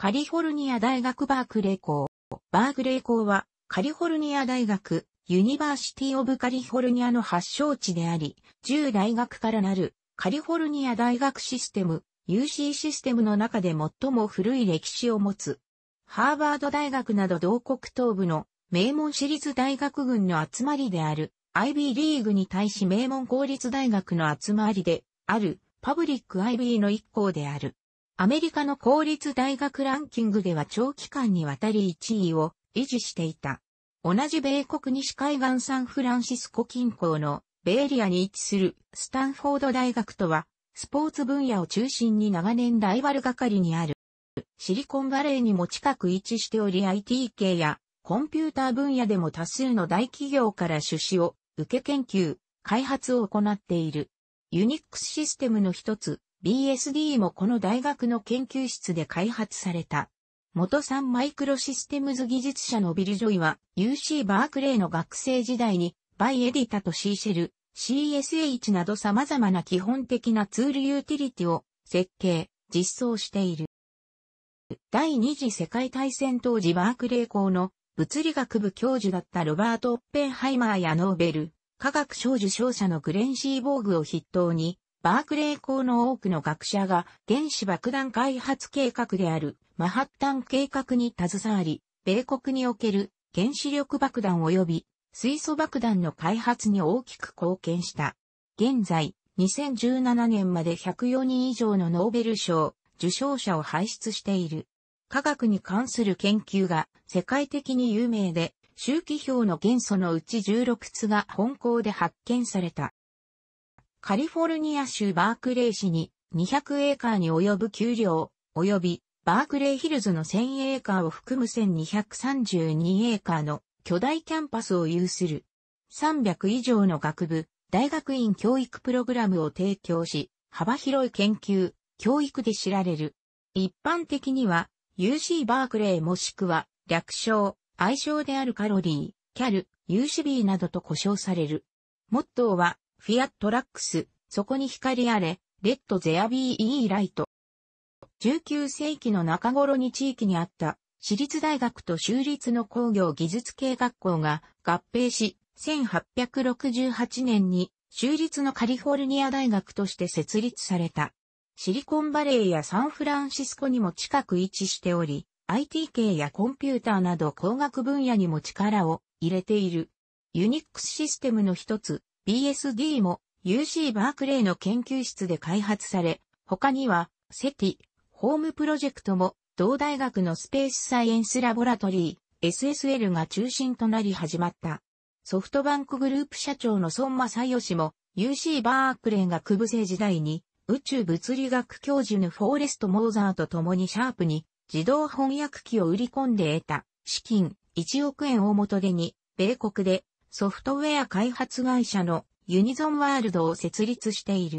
カリフォルニア大学バークレー校。バークレー校は、カリフォルニア大学、ユニバーシティオブカリフォルニアの発祥地であり、10大学からなる、カリフォルニア大学システム、UC システムの中で最も古い歴史を持つ。ハーバード大学など同国東部の名門私立大学群の集まりである、IB リーグに対し名門公立大学の集まりである、パブリック IB の一校である。アメリカの公立大学ランキングでは長期間にわたり1位を維持していた。同じ米国西海岸サンフランシスコ近郊のベイエリアに位置するスタンフォード大学とは、スポーツ分野を中心に長年ライバル係にある。シリコンバレーにも近く位置しており IT 系やコンピューター分野でも多数の大企業から出資を受け研究、開発を行っている。ユニックスシステムの一つ、BSD もこの大学の研究室で開発された。元サンマイクロシステムズ技術者のビル・ジョイは UC バークレーの学生時代にバイエディタとシーシェル、CSH など様々な基本的なツールユーティリティを設計、実装している。第二次世界大戦当時バークレー校の物理学部教授だったロバート・オッペンハイマーやノーベル、科学賞受賞者のグレンシー・ボーグを筆頭に、バークレー校の多くの学者が原子爆弾開発計画であるマハッタン計画に携わり、米国における原子力爆弾及び水素爆弾の開発に大きく貢献した。現在、2017年まで104人以上のノーベル賞受賞者を輩出している。科学に関する研究が世界的に有名で、周期表の元素のうち16つが本校で発見された。カリフォルニア州バークレー市に200エーカーに及ぶ丘陵、及びバークレーヒルズの1000エーカーを含む1232エーカーの巨大キャンパスを有する300以上の学部、大学院教育プログラムを提供し、幅広い研究、教育で知られる。一般的には UC バークレーもしくは略称、愛称であるカロリー、キャル、UCB などと呼称される。モットーはフィアットラックス、そこに光あれ、レッドゼアビーイーライト。19世紀の中頃に地域にあった私立大学と州立の工業技術系学校が合併し、1868年に州立のカリフォルニア大学として設立された。シリコンバレーやサンフランシスコにも近く位置しており、IT 系やコンピューターなど工学分野にも力を入れている。ユニックスシステムの一つ、BSD も UC バークレーの研究室で開発され、他には、セティ、ホームプロジェクトも、同大学のスペースサイエンスラボラトリー、SSL が中心となり始まった。ソフトバンクグループ社長の孫正義も、UC バークレー区部生時代に、宇宙物理学教授のフォーレスト・モーザーと共にシャープに、自動翻訳機を売り込んで得た、資金1億円を元手に、米国でソフトウェア開発会社のユニゾンワールドを設立している。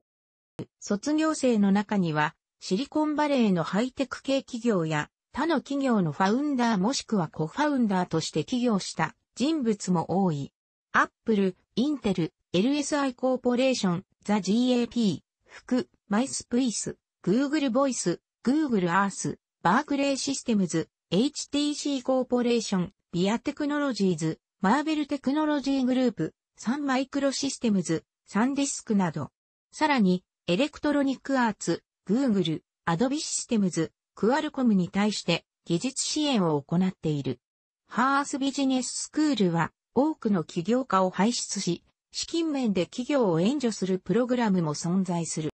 卒業生の中には、シリコンバレーのハイテク系企業や、他の企業のファウンダーもしくはコファウンダーとして起業した人物も多い。アップル、インテル、LSI コーポレーション、ザ GAP、服、マイスプイス、グーグルボイス、グーグルアース、バークレーシステムズ、HTC コーポレーション、ビアテクノロジーズ、マーベルテクノロジーグループ、サンマイクロシステムズ、サンディスクなど。さらに、エレクトロニックアーツ、グーグル、アドビシステムズ、クアルコムに対して技術支援を行っている。ハースビジネススクールは多くの起業家を輩出し、資金面で企業を援助するプログラムも存在する。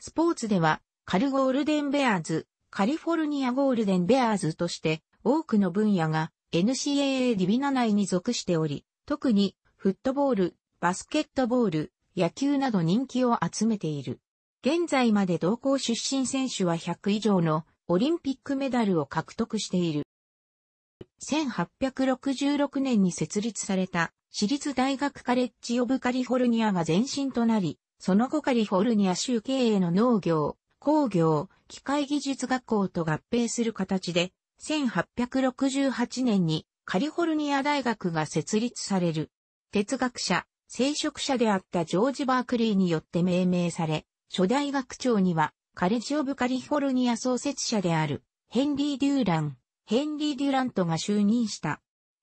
スポーツでは、カルゴールデンベアーズ、カリフォルニアゴールデンベアーズとして多くの分野が NCAA ディビナ内に属しており、特にフットボール、バスケットボール、野球など人気を集めている。現在まで同校出身選手は100以上のオリンピックメダルを獲得している。1866年に設立された私立大学カレッジ・オブ・カリフォルニアが前身となり、その後カリフォルニア州経営の農業、工業、機械技術学校と合併する形で1868年にカリフォルニア大学が設立される。哲学者、聖職者であったジョージ・バークリーによって命名され、初代学長にはカレッジ・オブ・カリフォルニア創設者であるヘンリー・デューラン、ヘンリー・デュラントが就任した。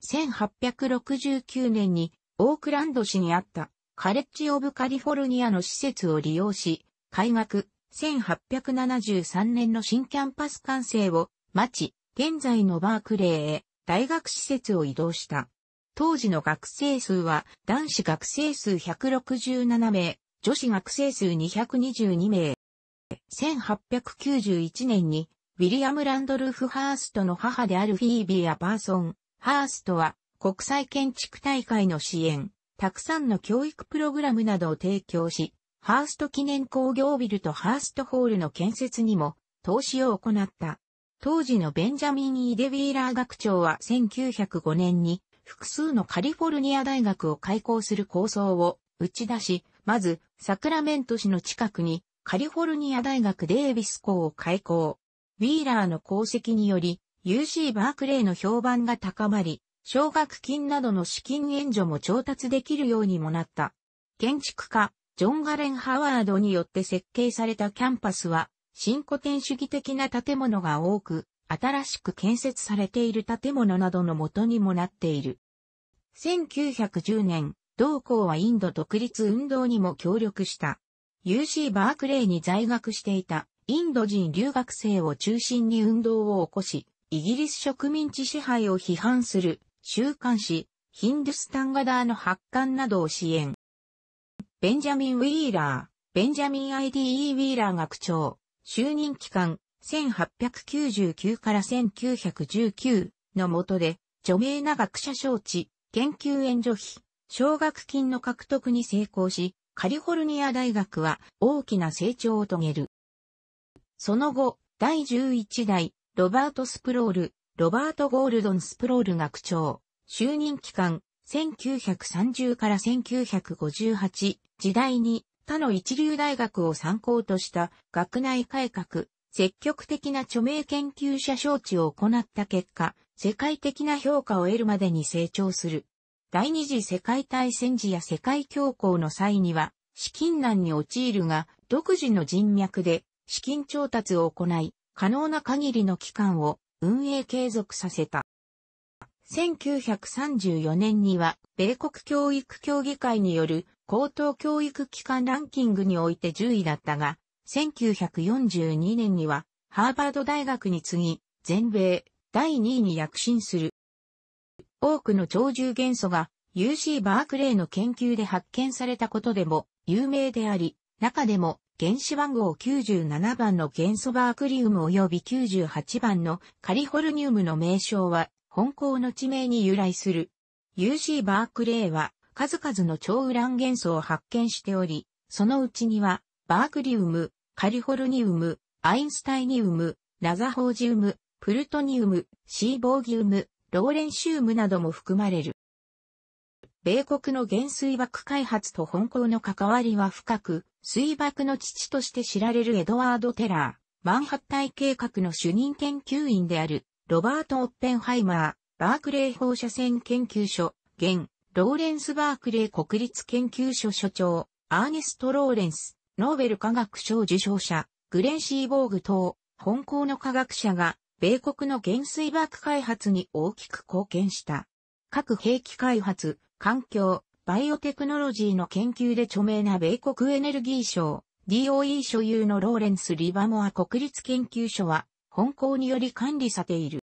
1869年にオークランド市にあったカレッジ・オブ・カリフォルニアの施設を利用し、開学1873年の新キャンパス完成を待ち、現在のバークレーへ大学施設を移動した。当時の学生数は男子学生数167名、女子学生数222名。1891年にウィリアム・ランドルフ・ハーストの母であるフィービー・アパーソン・ハーストは国際建築大会の支援、たくさんの教育プログラムなどを提供し、ハースト記念工業ビルとハーストホールの建設にも投資を行った。当時のベンジャミン・イデウィーラー学長は1905年に複数のカリフォルニア大学を開校する構想を打ち出し、まずサクラメント市の近くにカリフォルニア大学デービス校を開校。ウィーラーの功績により UC バークレーの評判が高まり、奨学金などの資金援助も調達できるようにもなった。建築家、ジョン・ガレン・ハワードによって設計されたキャンパスは、新古典主義的な建物が多く、新しく建設されている建物などの元にもなっている。1910年、同校はインド独立運動にも協力した。UC バークレーに在学していたインド人留学生を中心に運動を起こし、イギリス植民地支配を批判する週刊誌、ヒンドゥスタンガダーの発刊などを支援。ベンジャミン・ウィーラー、ベンジャミン IDE ウィーラー学長、就任期間、1899から1919の下で、著名な学者招致、研究援助費、奨学金の獲得に成功し、カリフォルニア大学は大きな成長を遂げる。その後、第11代、ロバート・スプロール、ロバート・ゴールドン・スプロール学長、就任期間、1930から1958時代に他の一流大学を参考とした学内改革、積極的な著名研究者招致を行った結果、世界的な評価を得るまでに成長する。第二次世界大戦時や世界恐慌の際には、資金難に陥るが、独自の人脈で資金調達を行い、可能な限りの期間を運営継続させた。1934年には、米国教育協議会による高等教育機関ランキングにおいて10位だったが、1942年には、ハーバード大学に次ぎ、全米第2位に躍進する。多くの鳥獣元素が UC バークレーの研究で発見されたことでも有名であり、中でも原子番号97番の元素バークリウム及び98番のカリフォルニウムの名称は本校の地名に由来する。UC バークレーは数々の超ウラン元素を発見しており、そのうちには、バークリウム、カリフォルニウム、アインスタイニウム、ラザホージウム、プルトニウム、シーボーギウム、ローレンシウムなども含まれる。米国の原水爆開発と本校の関わりは深く、水爆の父として知られるエドワード・テラー、マンハッタイ計画の主任研究員である、ロバート・オッペンハイマー、バークレー放射線研究所、現、ローレンス・バークレー国立研究所所長、アーネスト・ローレンス、ノーベル科学賞受賞者、グレンシー・ボーグ等、本校の科学者が、米国の原水爆開発に大きく貢献した。核兵器開発、環境、バイオテクノロジーの研究で著名な米国エネルギー賞、DOE 所有のローレンス・リバモア国立研究所は、本校により管理されている。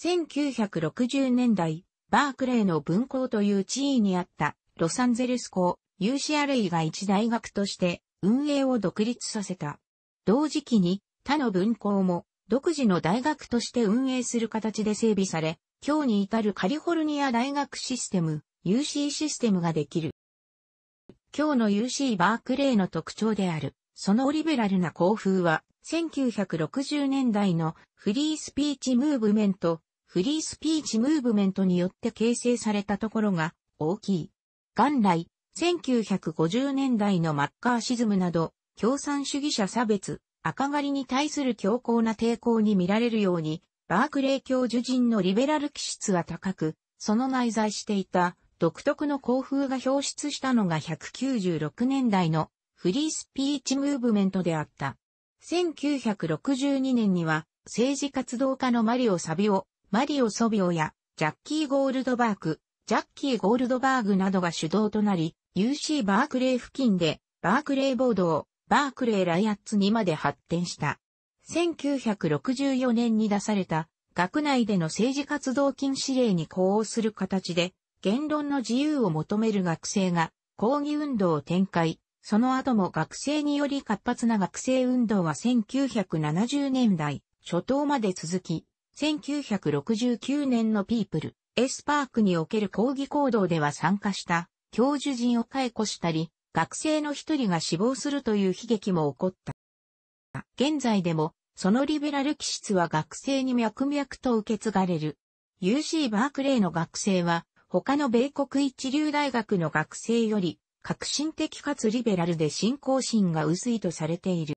1960年代、バークレーの分校という地位にあったロサンゼルス校 UCLA が一大学として運営を独立させた。同時期に他の分校も独自の大学として運営する形で整備され、今日に至るカリフォルニア大学システム UC システムができる。今日の UC バークレーの特徴である、そのリベラルな校風は1960年代のフリースピーチムーブメント、フリースピーチムーブメントによって形成されたところが大きい。元来、1950年代のマッカーシズムなど、共産主義者差別、赤狩りに対する強硬な抵抗に見られるように、バークレー教授人のリベラル気質は高く、その内在していた独特の校風が表出したのが196年代のフリースピーチムーブメントであった。1962年には政治活動家のマリオ・サビオマリオ・ソビオやジャッキー・ゴールドバーク、ジャッキー・ゴールドバーグなどが主導となり、UC バークレー付近で、バークレー暴動、バークレーライアッツにまで発展した。1964年に出された、学内での政治活動禁止令に呼応する形で、言論の自由を求める学生が、抗議運動を展開、その後も学生により活発な学生運動は1970年代初頭まで続き、1969年のピープル、エスパークにおける抗議行動では参加した教授陣を解雇したり、学生の一人が死亡するという悲劇も起こった。現在でも、そのリベラル気質は学生に脈々と受け継がれる。UC バークレーの学生は、他の米国一流大学の学生より、革新的かつリベラルで信仰心が薄いとされている。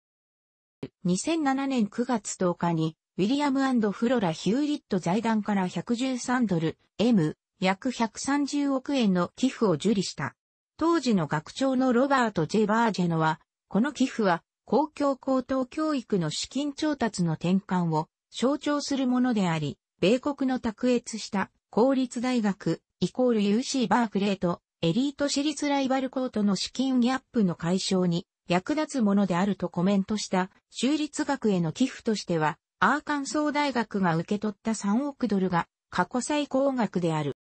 2007年9月10日に、ウィリアムフロラ・ヒューリット財団から113ドル、M、約130億円の寄付を受理した。当時の学長のロバート・ジェ・バージェノは、この寄付は公共高等教育の資金調達の転換を象徴するものであり、米国の卓越した公立大学イコール UC バークレーとエリート私立ライバル校との資金ギャップの解消に役立つものであるとコメントした修立学への寄付としてはアーカンソー大学が受け取った3億ドルが過去最高額である。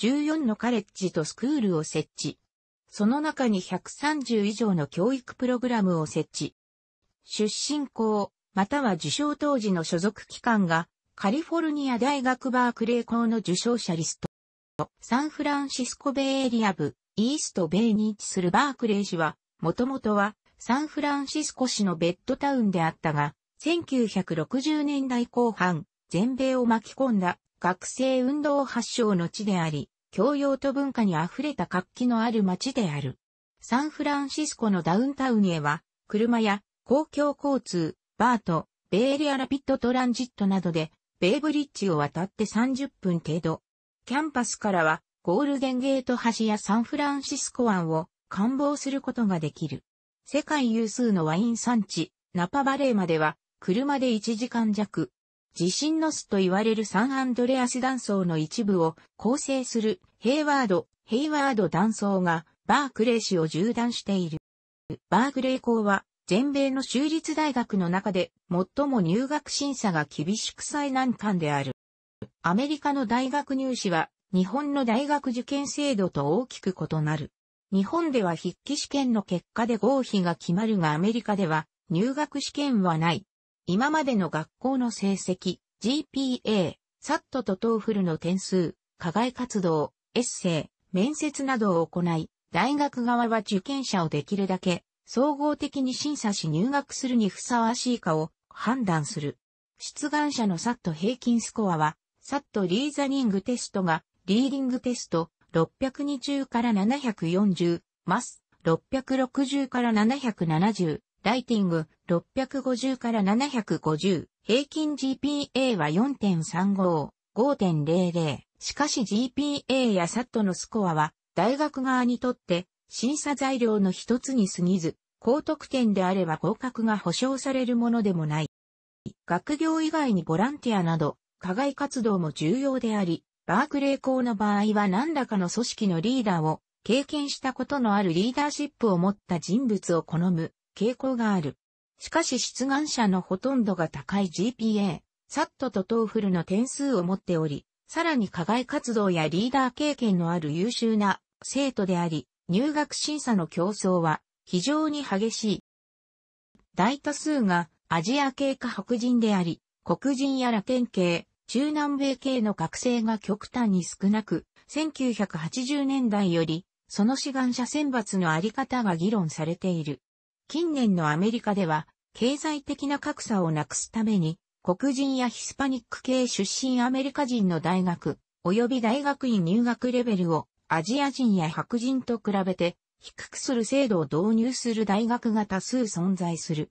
14のカレッジとスクールを設置。その中に130以上の教育プログラムを設置。出身校、または受賞当時の所属機関が、カリフォルニア大学バークレー校の受賞者リスト。サンフランシスコベイエリア部、イーストベイに位置するバークレー市は、もともとはサンフランシスコ市のベッドタウンであったが、1960年代後半、全米を巻き込んだ学生運動発祥の地であり、教養と文化に溢れた活気のある街である。サンフランシスコのダウンタウンへは、車や公共交通、バート、ベイリアラピッドトランジットなどで、ベイブリッジを渡って30分程度。キャンパスからは、ゴールデンゲート橋やサンフランシスコ湾を観望することができる。世界有数のワイン産地、ナパバレーまでは車で1時間弱。地震の巣と言われるサンアンドレアス断層の一部を構成するヘイワード、ヘイワード断層がバークレー市を縦断している。バークレー校は全米の州立大学の中で最も入学審査が厳しく最難関である。アメリカの大学入試は日本の大学受験制度と大きく異なる。日本では筆記試験の結果で合否が決まるがアメリカでは入学試験はない。今までの学校の成績、GPA、SAT と TOEFL の点数、課外活動、エッセイ、面接などを行い、大学側は受験者をできるだけ総合的に審査し入学するにふさわしいかを判断する。出願者の SAT 平均スコアは、SAT リーザニングテストが、リーディングテスト620から740、マス660から770、ライティング650から750、平均 GPA は4.35、5.00。しかし GPA や SAT のスコアは、大学側にとって審査材料の一つに過ぎず、高得点であれば合格が保証されるものでもない。学業以外にボランティアなど、課外活動も重要であり、バークレー校の場合は何らかの組織のリーダーを経験したことのあるリーダーシップを持った人物を好む傾向がある。しかし出願者のほとんどが高い GPA、サットとトーフルの点数を持っており、さらに課外活動やリーダー経験のある優秀な生徒であり、入学審査の競争は非常に激しい。大多数がアジア系か白人であり、黒人やラテン系、中南米系の学生が極端に少なく、1980年代より、その志願者選抜のあり方が議論されている。近年のアメリカでは、経済的な格差をなくすために、黒人やヒスパニック系出身アメリカ人の大学、及び大学院入学レベルをアジア人や白人と比べて低くする制度を導入する大学が多数存在する。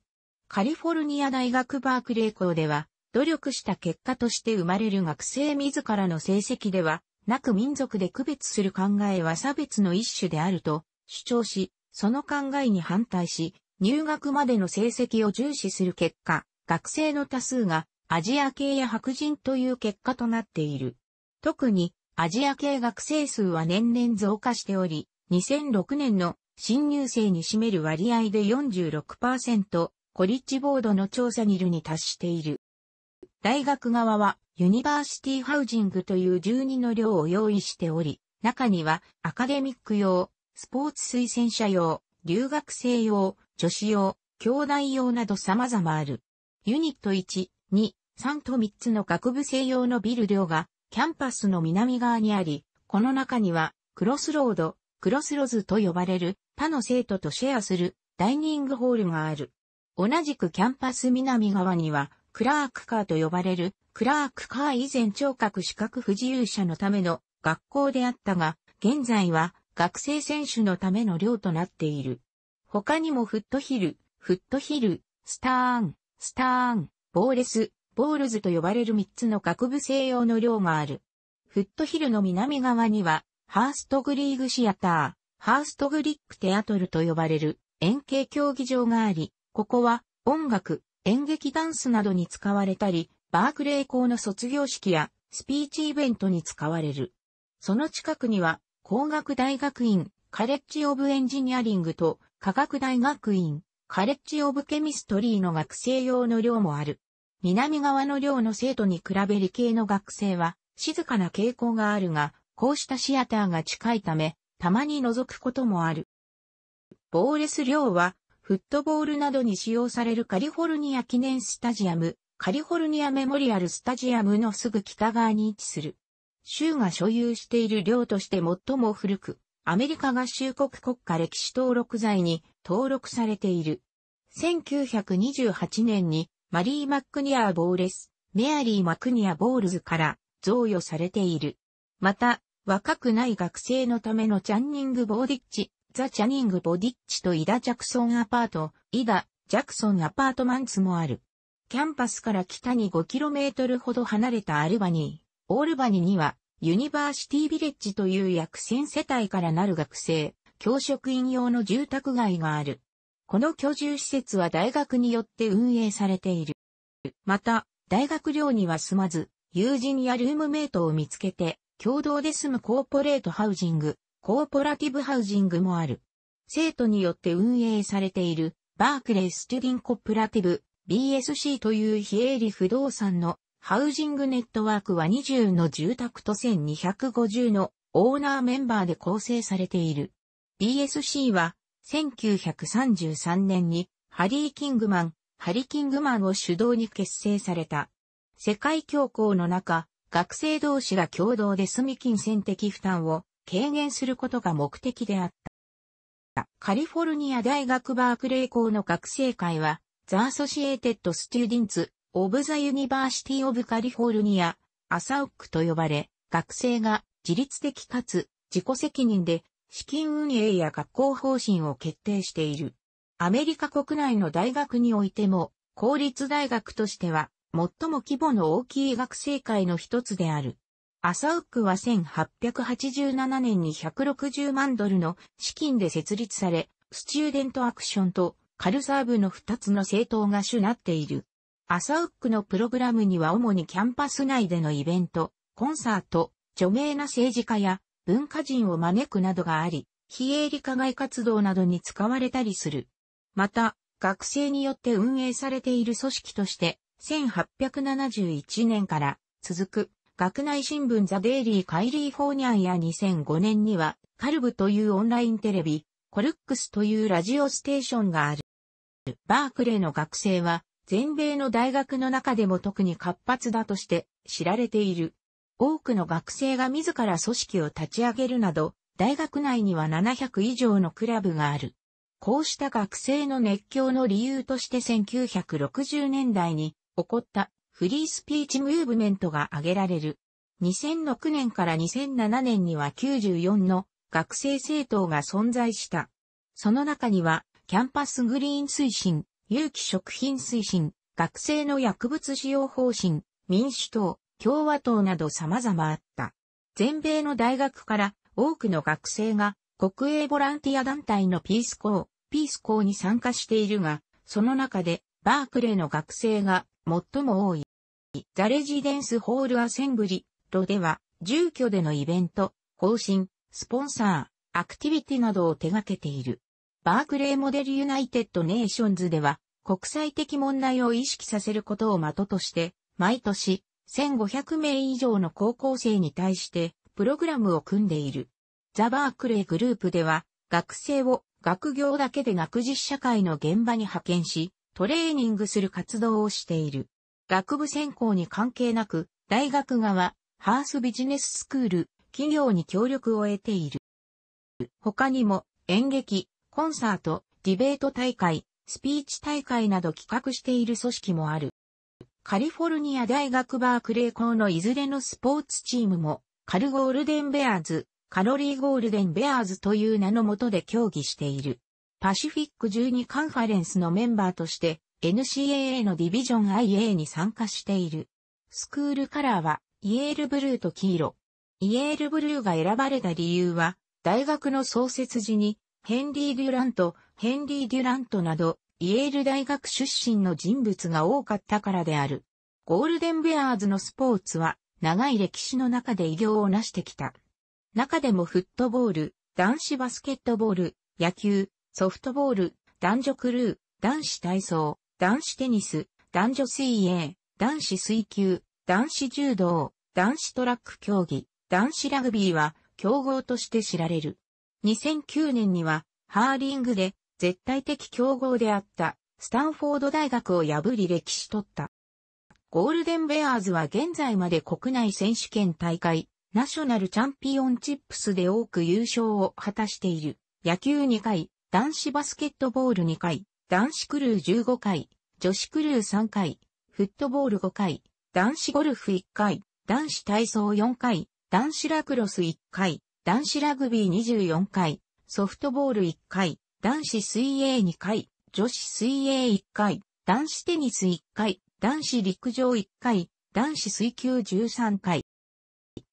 カリフォルニア大学バークレー校では、努力した結果として生まれる学生自らの成績では、なく民族で区別する考えは差別の一種であると主張し、その考えに反対し、入学までの成績を重視する結果、学生の多数がアジア系や白人という結果となっている。特にアジア系学生数は年々増加しており、2006年の新入生に占める割合で46%、コリッジボードの調査にるに達している。大学側はユニバーシティハウジングという12の量を用意しており、中にはアカデミック用、スポーツ推薦者用、留学生用、女子用、兄弟用など様々ある。ユニット1、2、3と3つの学部生用のビル寮がキャンパスの南側にあり、この中にはクロスロード、クロスロズと呼ばれる他の生徒とシェアするダイニングホールがある。同じくキャンパス南側にはクラークカーと呼ばれるクラークカー以前聴覚資格不自由者のための学校であったが、現在は学生選手のための寮となっている。他にもフットヒル、フットヒル、スターン、スターン、ボーレス、ボールズと呼ばれる3つの各部専用の寮がある。フットヒルの南側には、ハーストグリーグシアター、ハーストグリックテアトルと呼ばれる円形競技場があり、ここは音楽、演劇ダンスなどに使われたり、バークレー校の卒業式やスピーチイベントに使われる。その近くには、工学大学院、カレッジオブエンジニアリングと科学大学院、カレッジ・オブ・ケミストリーの学生用の寮もある。南側の寮の生徒に比べ理系の学生は静かな傾向があるが、こうしたシアターが近いため、たまに覗くこともある。ボーレス寮は、フットボールなどに使用されるカリフォルニア記念スタジアム、カリフォルニアメモリアルスタジアムのすぐ北側に位置する。州が所有している寮として最も古く、アメリカ合衆国国家歴史登録財に登録されている。1928年にマリー・マックニアー・ボーレス、メアリー・マクニア・ボールズから贈与されている。また、若くない学生のためのチャンニング・ボーディッチ、ザ・チャニング・ボディッチとイダ・ジャクソン・アパート、イダ・ジャクソン・アパートマンツもある。キャンパスから北に 5km ほど離れたアルバニー、オールバニーにはユニバーシティビレッジという約1000世帯からなる学生、教職員用の住宅街がある。この居住施設は大学によって運営されている。また、大学寮には住まず、友人やルームメイトを見つけて、共同で住むコーポレートハウジング、コーポラティブハウジングもある。生徒によって運営されている、バークレイ・スチュディン・コプラティブ、BSC という非営利不動産のハウジングネットワークは20の住宅と1250のオーナーメンバーで構成されている。BSC は1933年にハリー・キングマン、ハリ・キングマンを主導に結成された。世界恐慌の中、学生同士が共同で住金銭的負担を軽減することが目的であった。カリフォルニア大学バークレー校の学生会は、ザ・アソシエーテッド・スチューディンツ、オブザ・ユニバーシティ・オブ・カリフォルニア、アサウックと呼ばれ、学生が自律的かつ自己責任で資金運営や学校方針を決定している。アメリカ国内の大学においても、公立大学としては、最も規模の大きい学生会の一つである。アサウックは1887年に160万ドルの資金で設立され、スチューデントアクションとカルサーブの二つの政党が主なっている。アサウックのプログラムには主にキャンパス内でのイベント、コンサート、著名な政治家や文化人を招くなどがあり、非営利課外活動などに使われたりする。また、学生によって運営されている組織として、1871年から続く学内新聞ザ・デイリー・カイリー・フォーニャンや2005年には、カルブというオンラインテレビ、コルックスというラジオステーションがある。バークレーの学生は、全米の大学の中でも特に活発だとして知られている。多くの学生が自ら組織を立ち上げるなど、大学内には700以上のクラブがある。こうした学生の熱狂の理由として1960年代に起こったフリースピーチムーブメントが挙げられる。2006年から2007年には94の学生政党が存在した。その中にはキャンパスグリーン推進、有機食品推進、学生の薬物使用方針、民主党、共和党など様々あった。全米の大学から多くの学生が国営ボランティア団体のピース校、ピース校に参加しているが、その中でバークレーの学生が最も多い。ザレジデンスホールアセンブリ、ロでは住居でのイベント、方針、スポンサー、アクティビティなどを手掛けている。バークレーモデルユナイテッドネーションズでは、国際的問題を意識させることを的として、毎年、1500名以上の高校生に対して、プログラムを組んでいる。ザ・バークレーグループでは、学生を学業だけで学術実社会の現場に派遣し、トレーニングする活動をしている。学部専攻に関係なく、大学側、ハースビジネススクール、企業に協力を得ている。他にも、演劇、コンサート、ディベート大会、スピーチ大会など企画している組織もある。カリフォルニア大学バークレー校のいずれのスポーツチームも、カルゴールデンベアーズ、カロリーゴールデンベアーズという名のもとで競技している。パシフィック12カンファレンスのメンバーとして NCAA のディビジョン IA に参加している。スクールカラーはイエールブルーと黄色。イエールブルーが選ばれた理由は大学の創設時にヘンリー・デュラント、ヘンリー・デュラントなど、イェール大学出身の人物が多かったからである。ゴールデンベアーズのスポーツは、長い歴史の中で偉業を成してきた。中でもフットボール、男子バスケットボール、野球、ソフトボール、男女クルー、男子体操、男子テニス、男女水泳、男子水球、男子柔道、男子トラック競技、男子ラグビーは、競合として知られる。2009年には、ハーリングで絶対的競合であったスタンフォード大学を破り歴史取った。ゴールデンベアーズは現在まで国内選手権大会、ナショナルチャンピオンチップスで多く優勝を果たしている。野球2回、男子バスケットボール2回、男子クルー15回、女子クルー3回、フットボール5回、男子ゴルフ1回、男子体操4回、男子ラクロス1回、男子ラグビー24回、ソフトボール1回、男子水泳2回、女子水泳1回、男子テニス1回、男子陸上1回、男子水球13回。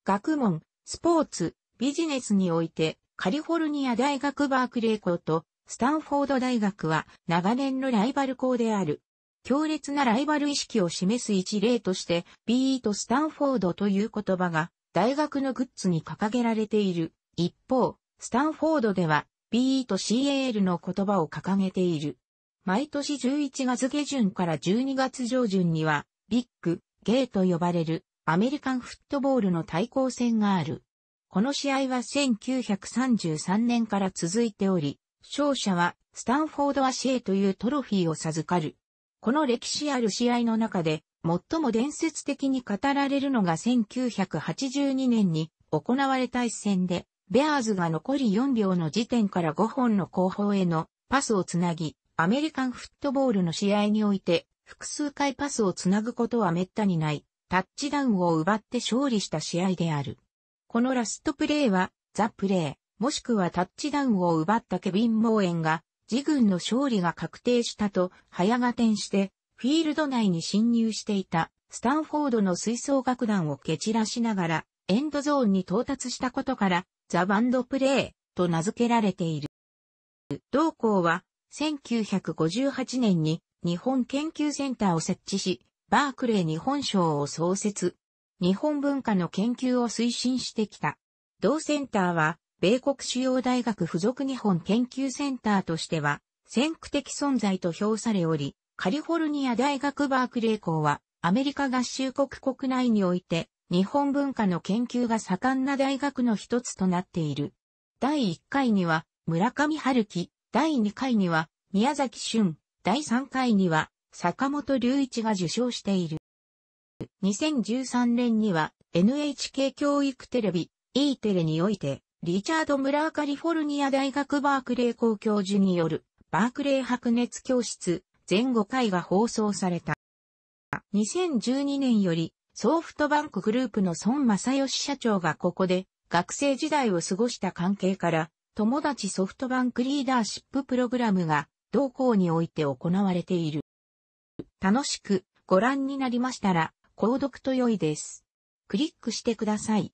学問、スポーツ、ビジネスにおいて、カリフォルニア大学バークレー校とスタンフォード大学は長年のライバル校である。強烈なライバル意識を示す一例として、BE とスタンフォードという言葉が大学のグッズに掲げられている。一方、スタンフォードでは BE と CAL の言葉を掲げている。毎年11月下旬から12月上旬には、ビッグ、ゲーと呼ばれるアメリカンフットボールの対抗戦がある。この試合は1933年から続いており、勝者はスタンフォードアシェイというトロフィーを授かる。この歴史ある試合の中で最も伝説的に語られるのが1982年に行われた一戦で、ベアーズが残り4秒の時点から5本の後方へのパスをつなぎ、アメリカンフットボールの試合において、複数回パスをつなぐことは滅多にない、タッチダウンを奪って勝利した試合である。このラストプレーは、ザ・プレー、もしくはタッチダウンを奪ったケビン・モーエンが、自軍の勝利が確定したと、早が転して、フィールド内に侵入していたスタンフォードの吹奏楽団を蹴散らしながらエンドゾーンに到達したことからザ・バンド・プレイと名付けられている。同校は1958年に日本研究センターを設置し、バークレー日本賞を創設。日本文化の研究を推進してきた。同センターは、米国主要大学附属日本研究センターとしては、先駆的存在と評されおり、カリフォルニア大学バークレー校は、アメリカ合衆国国内において、日本文化の研究が盛んな大学の一つとなっている。第1回には、村上春樹、第2回には、宮崎俊、第3回には、坂本隆一が受賞している。2013年には、NHK 教育テレビ、E テレにおいて、リチャード・ムラーカリフォルニア大学バークレー校教授による、バークレー白熱教室、全5回が放送された。2012年よりソフトバンクグループの孫正義社長がここで学生時代を過ごした関係から友達ソフトバンクリーダーシッププログラムが同校において行われている。楽しくご覧になりましたら購読と良いです。クリックしてください。